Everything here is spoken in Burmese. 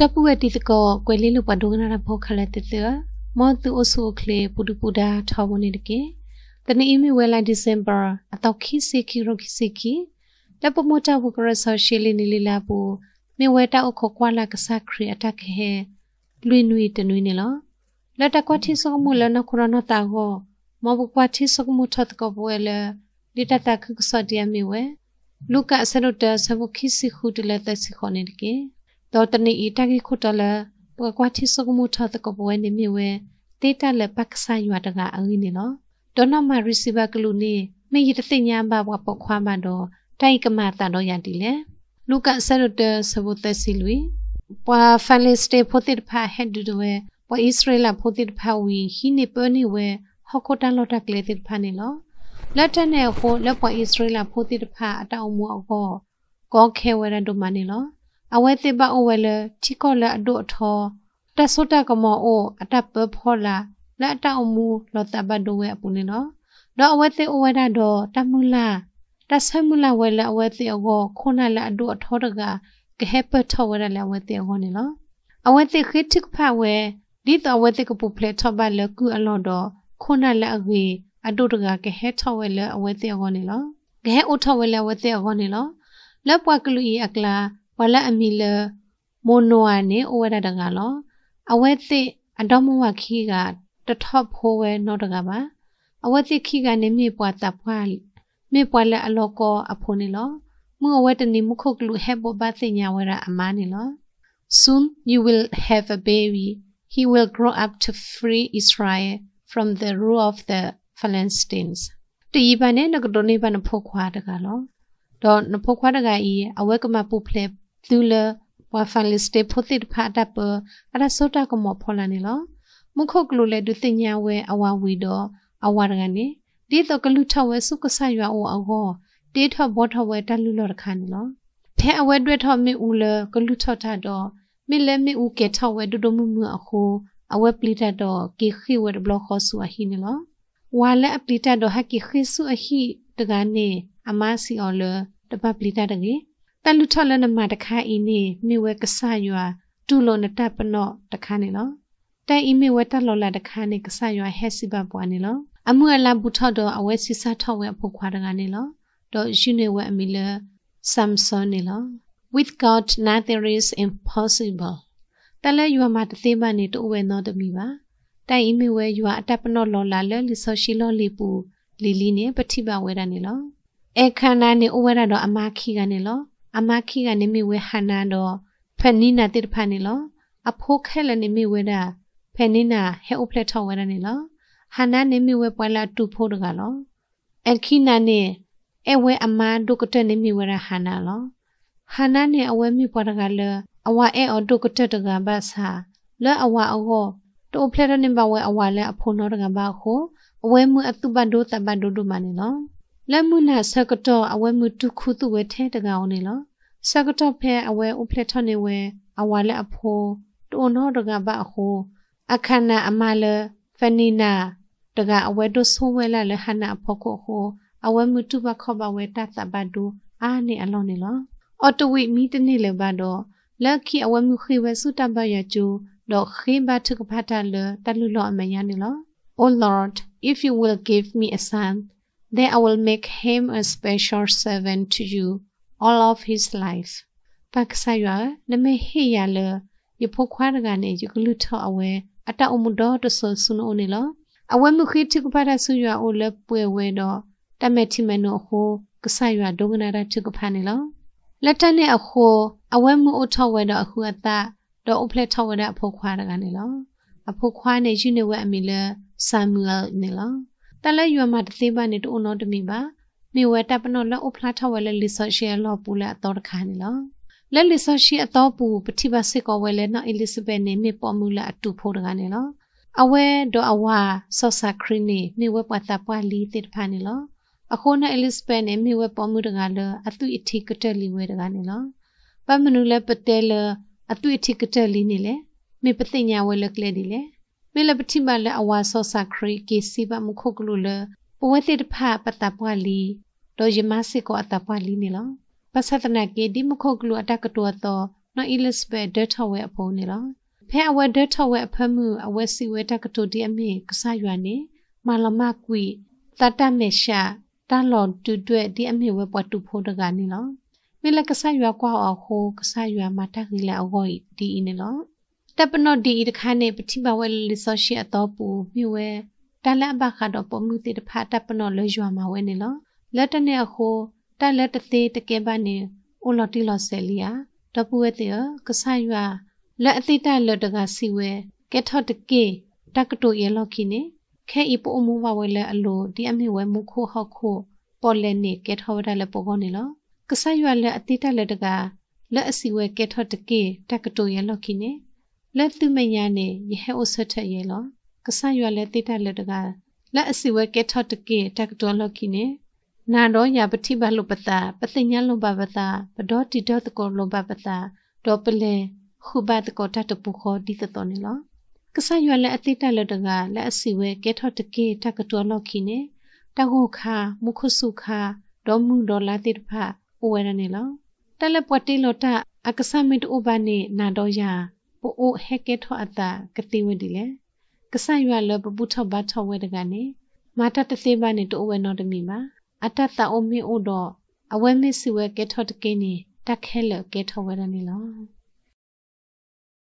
tapu e ti ko kwe le lu pandu na na pho khale te te mo tu o su khle pu du pu da thaw mo ne ke ta ni imi we lai december ataw khi se khi ro khi se khi la pu mo ta bu ko so she le ni le la bu me we ta o kho kwa la ka sa khri ata ke he lwi nui te nui ne lo la ta kwa thi so mo la na khura na ta go mo bu kwa thi so mo tha ko bu le ni ta ta khu so dia mi we လူကအစနုတဆဘခိစီခုတလက်သက်စီခေါနေတကေတော်တနီဤတကိခုတလပကွာချီစကမှုထတကဘဝနေမြဝဲတေတလက်ပတ်ဆာရွာတကအင်းနေနော်တော်နမရီစီဗာကလူနေမေရတသိညာဘဘပခွာမတော်တိုင်ကမာတန်တော်ရန်တီလေလူကဆရတဆဘုတစီလူပွာဖန်လစ်တေဖိုတိဖာဟက်ဒူဒဝဲပွာဣစရေလဖိုတိဖာဝီဟိနေပနိဝဲဟောကတန်လောတကလေတိဖာနေလောလက်ထက်နဲ့ဟိုလက်ပွာဣစရေလဖိုတိဖာအတောင်မူအောကောခဲဝဲရန်တို့မနေလောအဝဲတိဘအဝဲလေချိကောလအဒုအထောတဆုတကမောအိုအတပဖောလာလက်တောက်မူလောတဘဒုဝဲအပူနေနော်တော့အဝဲတိအဝဲတာတော့တမှုလာတဆမှုလာဝဲလအဝဲတိအကောခုနလအဒုအထောတကကဟပထဝရလအဝဲတိအကောနေနော်အဝဲတိခိတိကဖဝဲဒီတော့အဝဲတိကပူဖလက်ထဘလကူအလောတော့ခုနလအွေအတုတကကဟဲထဝဲလအဝဲတိအကောနေလောကဟဲအုထဝဲလအဝဲတိအကောနေလောလက်ပွားကလူဤအကလာဝလအမီလမိုနိုအနေအဝဲတဲ့ကလောအဝဲစစ်အတော်မဝခီကတထော့ဖိုးဝဲနော်တကပါအဝဲစစ်ခီကနေမြေပွားတပ်ဖွားလိမြေပွားလက်အလောကအဖုန်နေလောမွေအဝဲတနေမခုတ်လူဟဲဘောဘတ်စညာဝဲရအမားနေလော Soon you will have a baby. He will grow up to free Israel from the rule of the Philistines. The Ibane, the Gdoniban, the Pokwadagalo, the Pokwadagai, a wagamapu play လူလဝါဖန်လစ်တေဖိုတိဖာတပ်ပအရဆိုတာကမဖော်လာနေလောမခုတ်ကလူလေဒုတိညာဝဲအဝဝီတော့အဝရကနေဒီတော့ကလူထဝဲစုကဆရွာအိုအဟောတေးထဘောထဝဲတလူလော်ခါနေလောဖဲအဝဲတွေ့ထမိဦးလကလူထထတော့မိလဲမိဦးကေထဝဲဒုဒမှုမှုအခုအဝဲပလီတတော့ကေခိဝဲဘလော့ခောဆူအဟိနေလောဝါလဲအပလီတတော့ဟကေခိဆူအဟိတကနေအမစီအော်လတပပလီတတကေတလူထလနမတခါအင်းနေမိဝဲကဆာယွာတူလုံးနတပနော့တခါနေလောတိုင်အင်းမိဝဲတလောလာတခါနေကဆာယွာဟက်စီဘပွားနေလောအမှုအလာဘူးထော့တော့အဝဲစီစာထော့ဝဲအဖို့ခွာတကနေလောတော့ရှင်နေဝဲအမီလာဆမ်ဆွန်နေလော with god nothing is impossible တလဲယွာမှာတသိမနေတူဝဲတော့တမီပါတိုင်အင်းမိဝဲယွာအတပ်ပနော့လောလာလဲလီဆိုရှိလောလီပူလီလီနေပတိပဝဲတာနေလောအခန္ဓာနေဥဝဲတာတော့အမခိကနေလောအမခိကနေမိဝဲဟနာတော့ဖက်နီနာတိဖန်နီလောအဖိုးခဲလနေမိဝဲတာဖက်နီနာဟဲအိုဖလက်ထောင်းဝဲတာနီလောဟနာနေမိဝဲပွဲလာတူဖို့တကလောအခိနာနေအဝဲအမဒုကတနေမိဝဲရာဟနာလောဟနာနေအဝဲမိပွဲတကလအဝအဲအဒုကတတကဘာသာလဲအဝအဟောတိုဖလက်နေဘဝဲအဝလဲအဖိုးနောတကဘာခိုအဝဲမှုအတုပန်ဒိုတပန်ဒိုဒုမနီလောလက်မှုနာဆကတော့အဝဲမှုဒုခုသူဝဲထဲတကောင်နေလောဆကတော့ဖဲအဝဲဥဖလက်ထော်နေဝဲအဝါလက်အဖိုးတွန်တော့တကပအဟိုအခဏအမလဖနီနာတကအဝဲတို့ဆိုးဝဲလာလဟနာဖခုဟိုအဝဲမှုတုဘခဘဝဲတသဘဒူအာနေအလုံးနေလောအော်တဝိမီတနေ့လည်းပါတော့လက်ခိအဝဲမှုခိဝဲစုတဘရကျူတော့ခိဘထုကဖတာလတလူလောအမယနေလော Oh Lord, if you will give me a son, Then I will make him a special servant to you all of his life. Paksaya name he yala yopokwa ga ne yukulu tho awe ata umudo to so suno ne lo. Awe mukhi tikupara suya ole pwewe do tameti meno ho ksaya dogna ra tikupane lo. လက်တက်နဲ့အခုအဝဲမှုအထောက်ဝဲတော့အခုအသက်တော့အဖလက်ထောက်ဝဲတဲ့အဖို့ခွာရကနေလောအဖို့ခွာနေယူနေဝဲအမီလဲဆမ်လနေလောတလက်ရွယ်မှာတသိပနေတူအုံတော့တမိပါမိဝဲတပ်ပနောလက်အဖလားထဝဲလက်လီဆော့ရှီအလောပူလက်အတော်တခါနေလောလက်လီဆော့ရှီအတော်ပူပတိပါစစ်ကောဝဲလက်နော်အလစ်ဇဘက်နေမိပေါ်မူလက်အတူဖို့တခါနေလောအဝဲတော့အဝါဆော့ဆာခရီနေမိဝဲပတ်တာပွားလီတစ်ဖာနေလောအခုနဲ့အလစ်ဘက်နေမိဝဲပေါ်မူတခါလောအသူအထီကတက်လီဝဲတခါနေလောပမနူလက်ပတဲလအသူအထီကတက်လီနေလေမိပတိညာဝဲလက်လေဒီလေမေလပတိမလက်အဝါဆောစာခရီကေစီဘမခုကလူလပဝတိတဖပတပွားလီလောယမစစ်ကိုအတပွားလီနေလားပသဒနာကေဒီမခုကလူအတကတောတော့နော်အီလစ်ဘက်ဒက်ထဝဲအဖုံးနေလားဖဲအဝဲဒက်ထဝဲအဖမှုအဝဲစီဝဲတကတောဒီအမေကဆရွာနေမလမကွီတတမေရှာတန်လွန်တူတွေ့ဒီအမေဝဲပွားတူဖို့တကနေလားမေလကဆရွာကွာအဟိုကဆရွာမတခီလာအဝိုဒီနေလားတပ်ပနော့ဒီတခါနဲ့ပတိပါဝဲလီဆော့ရှိအတော့ပူမြွေတလက်ဘခါတော့ပုံမှုတေတဖာတပ်ပနော့လွရွာမှာဝဲနေလောလက်တနဲ့အခိုးတက်လက်တသေးတကယ်ပါနေအိုလတီလော်ဆယ်လီယာတပူဝဲတေကဆိုင်ရွာလက်အသေးတက်လက်တကစီဝဲကက်ထော့တကေတက်ကတိုရလော်ခိနေခဲအီပိုအမူဝဝဲလဲအလိုဒီအမီဝဲမူခိုဟော့ခိုပေါ်လဲနေကက်ထော့ဝဲလဲပေါ်ကောနေလောကဆိုင်ရွာလက်အသေးတက်လက်တကလက်အစီဝဲကက်ထော့တကေတက်ကတိုရလော်ခိနေလက်သူမယာနေယဟဲအိုဆတ်ထရေလောကဆရွာလဲတိတလက်တကလက်အစီဝဲကက်ထော့တကေတက်တော်လော်ခိနေနာတော့ရပတိဘလုပတာပတိညာလုပပတာပဒောတိဒောတကောလုပပတာဒောပလေခုဘတကောတတပုခောဒီသတော်နေလောကဆရွာလဲအတိတလက်တကလက်အစီဝဲကက်ထော့တကေတက်တော်လော်ခိနေတကုခာမုခုစုခာဒောမှုဒောလာတိတဖအိုဝဲရနေလောတက်လက်ပွတ်တိလောတအက္ကဆမင့်အိုဘာနေနာတော့ရပိုအိုဟက်ကဲထောအတာကတိဝဒီလေကဆရွာလပပုထောဘာထောဝဲတကနေမာတတသိပါနေတိုးဝဲနော်တမီမှာအတတအိုမင်းအိုတော့အဝဲမစ်စီဝဲကဲထောတကင်းနေတခဲလကဲထောဝဲရနေလော